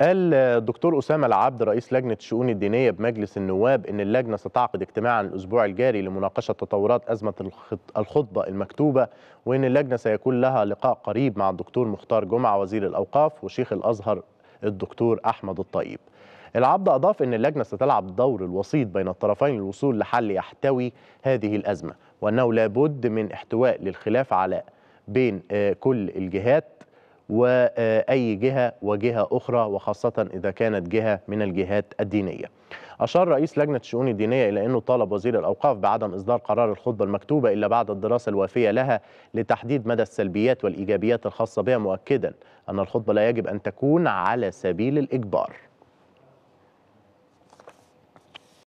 قال الدكتور أسامة العبد رئيس لجنة الشؤون الدينية بمجلس النواب أن اللجنة ستعقد اجتماعا الأسبوع الجاري لمناقشة تطورات أزمة الخطبة المكتوبة وأن اللجنة سيكون لها لقاء قريب مع الدكتور مختار جمعة وزير الأوقاف وشيخ الأزهر الدكتور أحمد الطيب العبد أضاف أن اللجنة ستلعب دور الوسيط بين الطرفين للوصول لحل يحتوي هذه الأزمة وأنه لابد من احتواء للخلاف على بين آه، كل الجهات وأي جهة وجهة أخرى وخاصة إذا كانت جهة من الجهات الدينية أشار رئيس لجنة الشؤون الدينية إلى أنه طالب وزير الأوقاف بعدم إصدار قرار الخطبة المكتوبة إلا بعد الدراسة الوافية لها لتحديد مدى السلبيات والإيجابيات الخاصة بها مؤكدا أن الخطبة لا يجب أن تكون على سبيل الإجبار